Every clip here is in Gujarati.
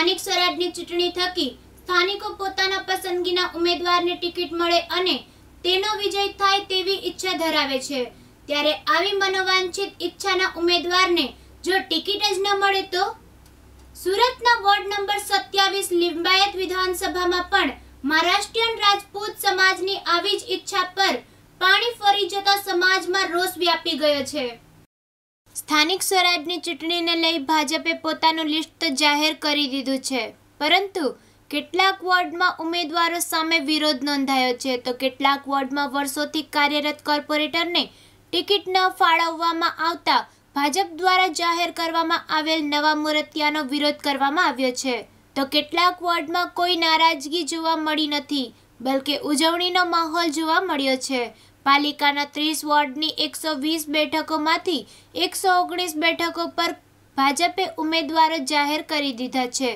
સ્થાનિક સ્વરાજની ચૂંટણી થકી સ્થાનિકો પોતાના પસંદગીના ઉમેદવારને ટિકિટ મળે અને તેનો વિજય થાય તેવી ઈચ્છા ધરાવે છે ત્યારે આવી મનોવાંછિત ઈચ્છાના ઉમેદવારને જો ટિકિટ જ ન મળે તો સુરતના વોર્ડ નંબર સત્યાવીસ લિંબાયત વિધાનસભામાં પણ મહારાષ્ટ્રીયન રાજપૂત સમાજની આવી જ ઈચ્છા પર પાણી ફરી જતા સમાજમાં રોષ વ્યાપી ગયો છે સ્થાનિક સ્વરાજની ચૂંટણીને લઈ ભાજપે પોતાનું લિસ્ટ તો જાહેર કરી દીધું છે પરંતુ કેટલાક વોર્ડમાં ઉમેદવારો સામે વિરોધ નોંધાયો છે તો કેટલાક વોર્ડમાં વર્ષોથી કાર્યરત કોર્પોરેટરને ટિકિટ ન ફાળવવામાં આવતા ભાજપ દ્વારા જાહેર કરવામાં આવેલ નવા મુરતિયાનો વિરોધ કરવામાં આવ્યો છે તો કેટલાક વોર્ડમાં કોઈ નારાજગી જોવા મળી નથી બલકે ઉજવણીનો માહોલ જોવા મળ્યો છે પાલિકાના ત્રીસ વોર્ડની એકસો વીસ બેઠકોમાંથી એકસો ઓગણીસ બેઠકો પર ભાજપે ઉમેદવારો જાહેર કરી દીધા છે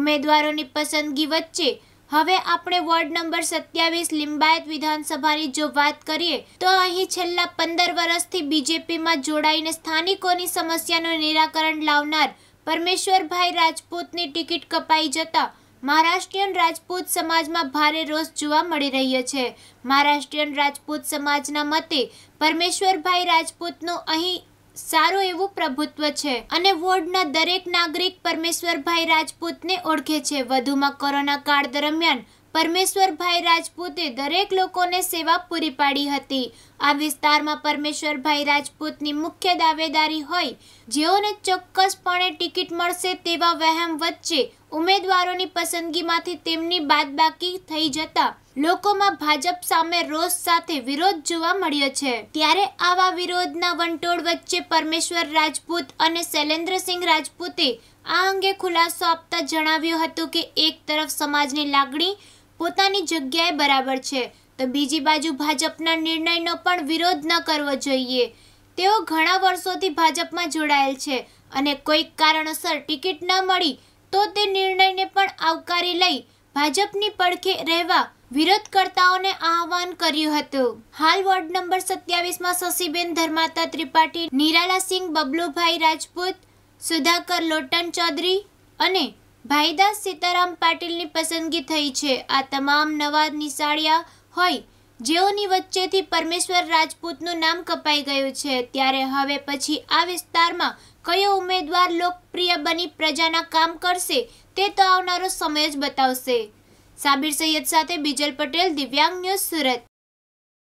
ઉમેદવારોની પસંદગી વચ્ચે હવે આપણે વોર્ડ નંબર સત્યાવીસ લિંબાયત વિધાનસભાની જો વાત કરીએ તો અહીં છેલ્લા પંદર વર્ષથી બીજેપીમાં જોડાઈને સ્થાનિકોની સમસ્યાનું નિરાકરણ લાવનાર પરમેશ્વરભાઈ રાજપૂતની ટિકિટ કપાઈ જતા મહારાષ્ટ્રીયન રાજપૂત સમાજમાં ભારે રોષ જોવા મળી રહ્યો છે મહારાષ્ટ્રીયન રાજપૂત સમાજના મતે પરમેશ્વરભાઈ રાજપૂતનું અહીં સારું એવું પ્રભુત્વ છે અને વોર્ડના દરેક નાગરિક પરમેશ્વરભાઈ રાજપૂતને ઓળખે છે વધુમાં કોરોના કાળ દરમિયાન પરમેશ્વરભાઈ રાજપૂતે દરેક લોકોને સેવા પૂરી પાડી હતી આ વિસ્તારમાં પરમેશ્વરભાઈ રાજપૂતની મુખ્ય દાવેદારી હોય જેઓને ચોક્કસપણે ટિકિટ મળશે તેવા વહેમ વચ્ચે ઉમેદવારોની પસંદગીમાંથી તેમની બાદબાકી થઈ જતા લોકોમાં ભાજપ સામે રોષ સાથે વિરોધ જોવા મળ્યો છે ત્યારે આવા વિરોધના વંટોળ વચ્ચે પરમેશ્વર રાજપૂત અને શૈલેન્દ્રસિંહ રાજપૂતે આ અંગે ખુલાસો આપતા જણાવ્યું હતું કે એક તરફ સમાજની લાગણી પોતાની જગ્યાએ બરાબર છે તો બીજી બાજુ ભાજપના નિર્ણયનો પણ વિરોધ ન કરવો જોઈએ તેઓ ઘણા વર્ષોથી ભાજપમાં જોડાયેલ છે અને કોઈક કારણોસર ટિકિટ ન મળી તો તે નિર્ણયને પણ આવકારી લઈ ભાજપની પડખે રહેવા વિરોધકર્તાઓને આહવાન કર્યું હતું હાલ વોર્ડ નંબર સત્યાવીસમાં શશીબેન ધર્માતા ત્રિપાઠી નિરાલાસિંહ બબલુભાઈ રાજપૂત સુધાકર લોટન ચૌધરી અને ભાઈદાસ સીતારામ પાટીલની પસંદગી થઈ છે આ તમામ નવા નિશાળિયા હોય જેઓની વચ્ચેથી પરમેશ્વર રાજપૂતનું નામ કપાઈ ગયું છે ત્યારે હવે પછી આ વિસ્તારમાં કયો ઉમેદવાર લોકપ્રિય બની પ્રજાના કામ કરશે તે તો આવનારો સમય જ બતાવશે સાબિર સૈયદ સાથે બીજલ પટેલ દિવ્યાંગ ન્યૂઝ સુરત